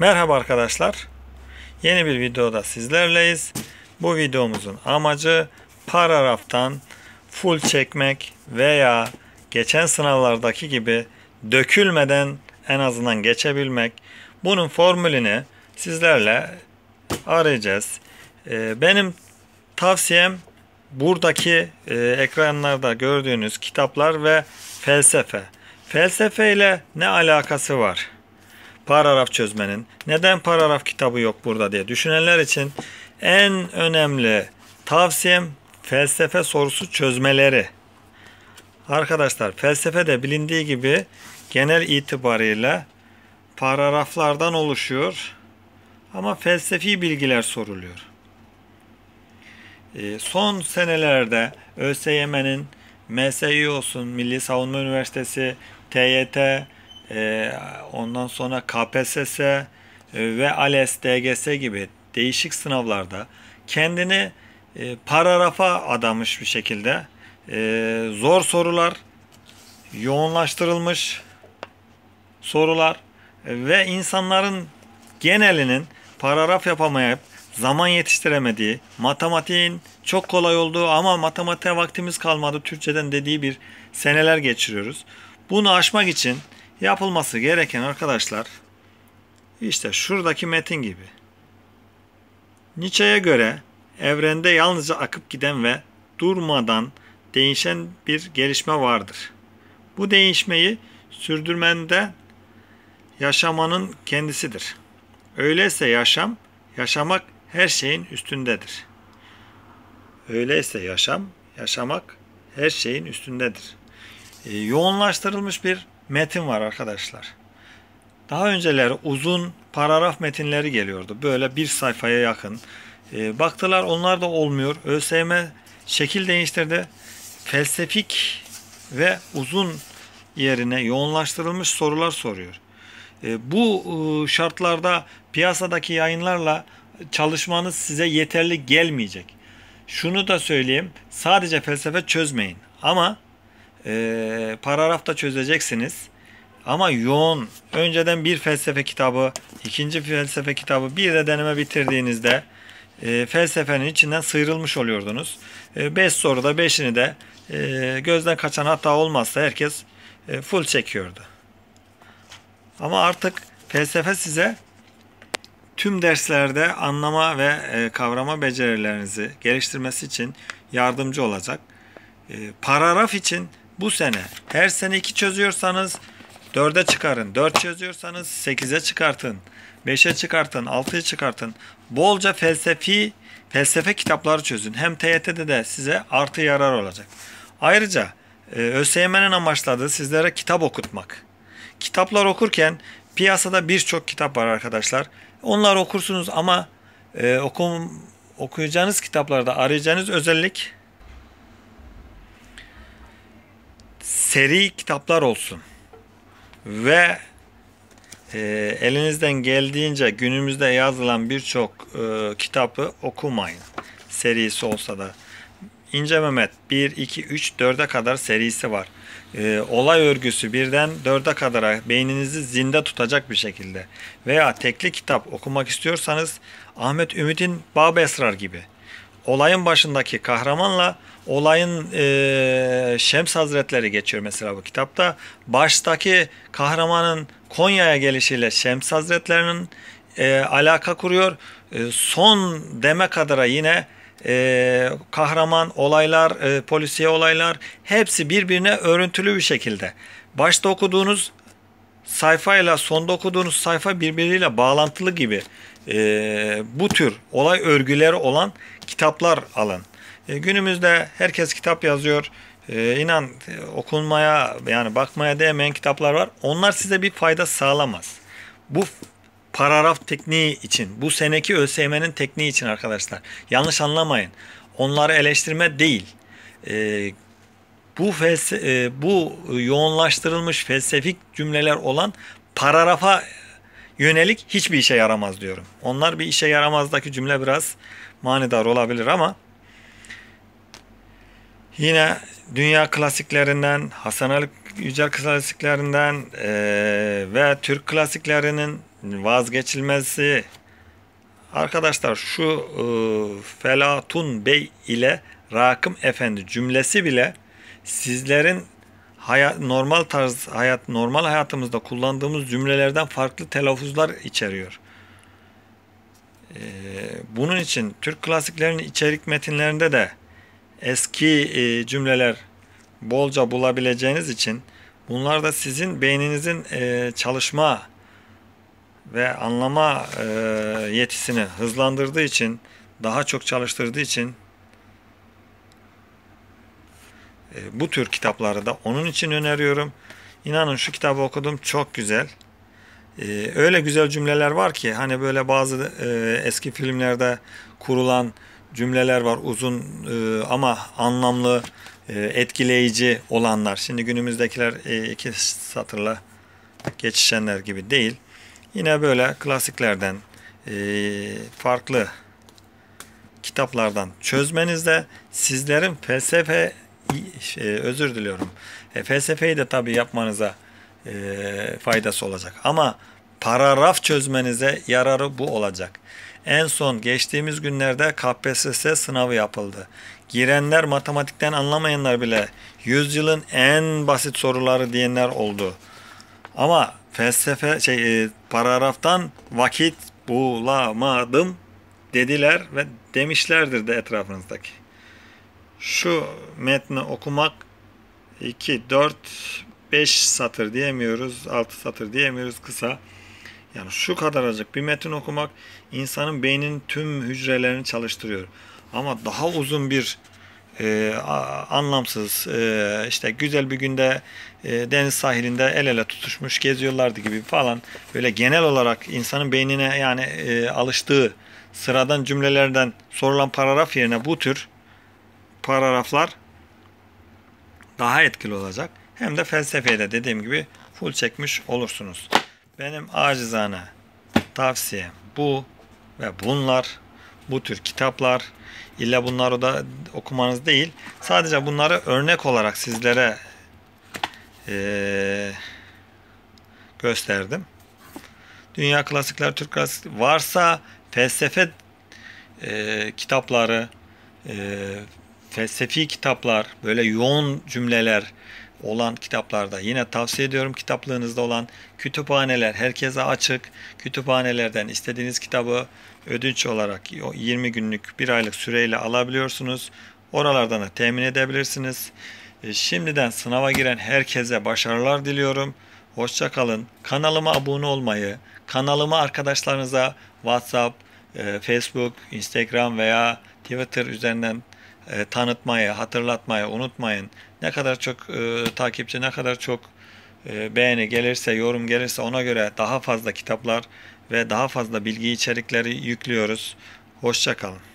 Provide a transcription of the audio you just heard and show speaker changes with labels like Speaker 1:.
Speaker 1: Merhaba arkadaşlar. Yeni bir videoda sizlerleyiz. Bu videomuzun amacı paragraftan full çekmek veya geçen sınavlardaki gibi dökülmeden en azından geçebilmek. Bunun formülünü sizlerle arayacağız. Ee, benim tavsiyem buradaki e, ekranlarda gördüğünüz kitaplar ve felsefe. Felsefe ile ne alakası var? paragraf çözmenin neden paragraf kitabı yok burada diye düşünenler için en önemli tavsiyem felsefe sorusu çözmeleri. Arkadaşlar felsefe de bilindiği gibi genel itibarıyla paragraflardan oluşuyor ama felsefi bilgiler soruluyor. Ee, son senelerde ÖSYM'nin MSI olsun, Milli Savunma Üniversitesi, TYT, ee, ondan sonra KPSS e, ve ALES, DGS gibi değişik sınavlarda kendini e, paragrafa adamış bir şekilde e, zor sorular, yoğunlaştırılmış sorular ve insanların genelinin paragraf yapamayıp zaman yetiştiremediği, matematiğin çok kolay olduğu ama matematiğe vaktimiz kalmadı Türkçeden dediği bir seneler geçiriyoruz. Bunu aşmak için Yapılması gereken arkadaşlar işte şuradaki metin gibi. Nietzsche'ye göre evrende yalnızca akıp giden ve durmadan değişen bir gelişme vardır. Bu değişmeyi sürdürmende yaşamanın kendisidir. Öyleyse yaşam, yaşamak her şeyin üstündedir. Öyleyse yaşam, yaşamak her şeyin üstündedir. E, yoğunlaştırılmış bir metin var arkadaşlar. Daha önceleri uzun paragraf metinleri geliyordu. Böyle bir sayfaya yakın. E, baktılar onlar da olmuyor. ÖSYM şekil değiştirdi. Felsefik ve uzun yerine yoğunlaştırılmış sorular soruyor. E, bu e, şartlarda piyasadaki yayınlarla çalışmanız size yeterli gelmeyecek. Şunu da söyleyeyim. Sadece felsefe çözmeyin. Ama e, ee, paragrafta çözeceksiniz. Ama yoğun, önceden bir felsefe kitabı, ikinci felsefe kitabı, bir de deneme bitirdiğinizde e, felsefenin içinden sıyrılmış oluyordunuz. 5 e, beş soruda 5'ini de e, gözden kaçan hata olmazsa herkes e, full çekiyordu. Ama artık felsefe size tüm derslerde anlama ve e, kavrama becerilerinizi geliştirmesi için yardımcı olacak. E, paragraf için bu sene. Her sene 2 çözüyorsanız 4'e çıkarın. 4 çözüyorsanız 8'e çıkartın. 5'e çıkartın. 6'ya çıkartın. Bolca felsefi felsefe kitapları çözün. Hem TYT'de de size artı yarar olacak. Ayrıca e, ÖSYM'nin amaçladığı sizlere kitap okutmak. Kitaplar okurken piyasada birçok kitap var arkadaşlar. Onlar okursunuz ama e, okum, okuyacağınız kitaplarda arayacağınız özellik seri kitaplar olsun. Ve e, elinizden geldiğince günümüzde yazılan birçok e, kitabı okumayın. Serisi olsa da. İnce Mehmet 1, 2, 3, 4'e kadar serisi var. E, olay örgüsü birden 4'e kadar beyninizi zinde tutacak bir şekilde. Veya tekli kitap okumak istiyorsanız Ahmet Ümit'in Bab Esrar gibi olayın başındaki kahramanla olayın e, Şems Hazretleri geçiyor mesela bu kitapta. Baştaki kahramanın Konya'ya gelişiyle Şems Hazretlerinin e, alaka kuruyor. E, son deme kadara yine e, kahraman olaylar, e, polisiye olaylar hepsi birbirine örüntülü bir şekilde. Başta okuduğunuz sayfayla sonda okuduğunuz sayfa birbiriyle bağlantılı gibi e, bu tür olay örgüleri olan kitaplar alın. E, günümüzde herkes kitap yazıyor. E, inan okunmaya yani bakmaya değmeyen kitaplar var. Onlar size bir fayda sağlamaz. Bu paragraf tekniği için, bu seneki ÖSYM'nin tekniği için arkadaşlar. Yanlış anlamayın. Onları eleştirme değil. E, bu felse e, bu yoğunlaştırılmış felsefik cümleler olan paragrafa yönelik hiçbir işe yaramaz diyorum. Onlar bir işe yaramazdaki cümle biraz manidar olabilir ama yine dünya klasiklerinden, Hasan Ali Yücel klasiklerinden e, ve Türk klasiklerinin vazgeçilmezi arkadaşlar şu e, Felatun Bey ile Rakım Efendi cümlesi bile sizlerin hayat, normal tarz hayat, normal hayatımızda kullandığımız cümlelerden farklı telaffuzlar içeriyor. Ee, bunun için Türk klasiklerinin içerik metinlerinde de eski e, cümleler bolca bulabileceğiniz için bunlar da sizin beyninizin e, çalışma ve anlama e, yetisini hızlandırdığı için daha çok çalıştırdığı için e, bu tür kitapları da onun için öneriyorum. İnanın şu kitabı okudum çok güzel. E, öyle güzel cümleler var ki hani böyle bazı e, eski filmlerde kurulan cümleler var uzun e, ama anlamlı e, etkileyici olanlar. Şimdi günümüzdekiler e, iki satırla geçişenler gibi değil. Yine böyle klasiklerden e, farklı kitaplardan çözmenizde sizlerin felsefe e, özür diliyorum. E, felsefeyi de tabii yapmanıza e, faydası olacak. Ama paragraf çözmenize yararı bu olacak. En son geçtiğimiz günlerde KPSS sınavı yapıldı. Girenler matematikten anlamayanlar bile yüzyılın en basit soruları diyenler oldu. Ama felsefe şey e, paragraftan vakit bulamadım dediler ve demişlerdir de etrafınızdaki şu metni okumak 2, 4, 5 satır diyemiyoruz, 6 satır diyemiyoruz kısa. Yani şu kadarcık bir metin okumak insanın beynin tüm hücrelerini çalıştırıyor. Ama daha uzun bir e, anlamsız e, işte güzel bir günde e, deniz sahilinde el ele tutuşmuş geziyorlardı gibi falan böyle genel olarak insanın beynine yani e, alıştığı sıradan cümlelerden sorulan paragraf yerine bu tür paragraflar daha etkili olacak. Hem de felsefeyi de dediğim gibi full çekmiş olursunuz. Benim acizane tavsiyem bu ve bunlar bu tür kitaplar illa bunları da okumanız değil. Sadece bunları örnek olarak sizlere ee, gösterdim. Dünya klasikler, Türk klasik varsa felsefe e, kitapları, e, felsefi kitaplar, böyle yoğun cümleler olan kitaplarda yine tavsiye ediyorum kitaplığınızda olan kütüphaneler herkese açık. Kütüphanelerden istediğiniz kitabı ödünç olarak 20 günlük bir aylık süreyle alabiliyorsunuz. Oralardan da temin edebilirsiniz. E, şimdiden sınava giren herkese başarılar diliyorum. Hoşçakalın. Kanalıma abone olmayı, kanalımı arkadaşlarınıza WhatsApp, e, Facebook, Instagram veya Twitter üzerinden e, tanıtmaya, hatırlatmaya unutmayın. Ne kadar çok e, takipçi, ne kadar çok e, beğeni gelirse, yorum gelirse ona göre daha fazla kitaplar ve daha fazla bilgi içerikleri yüklüyoruz. Hoşçakalın.